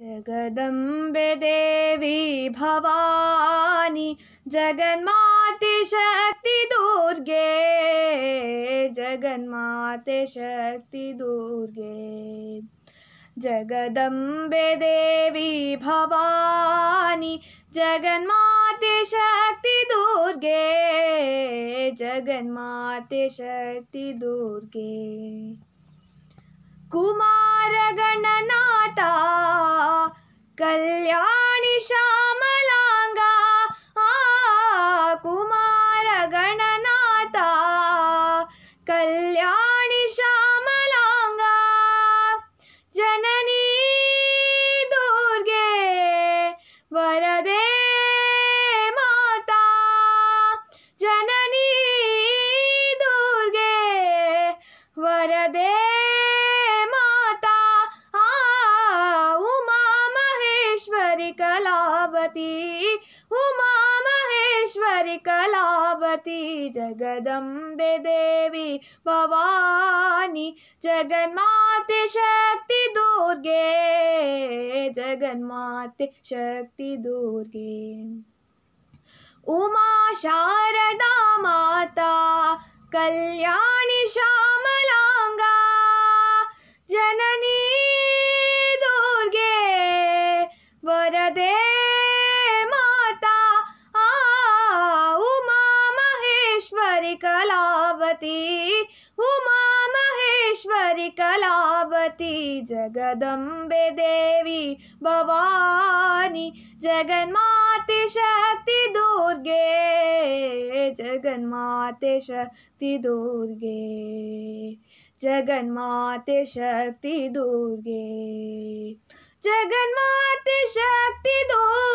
जगदम्बे देवी भवानी जगन्माते शक्ति दुर्गे जगन्माते शक्ति दुर्गे जगदम्बे देवी भवानी जगन्माते शक्ति दुर्गे जगन्माते शक्ति दुर्गे कुमार गण श्यामलाङ्गा कुमारगणनाथा कल्याणि श्यामलाङ्गा जननी दुर्गे वरदे माता जन सरस्वती उमा महेश्वरी कलावती जगदम्बे देवी भवानी जगन्माते शक्ति दुर्गे जगन्माते शक्ति दुर्गे उमा शारदा माता कल्याणी श्यामलांगा जननी दुर्गे वरदे सरस्वती जगदम्बे देवी भवानी जगन्माते शक्ति दुर्गे जगन्माते शक्ति दुर्गे जगन्माते शक्ति दुर्गे जगन्माते शक्ति दुर्गे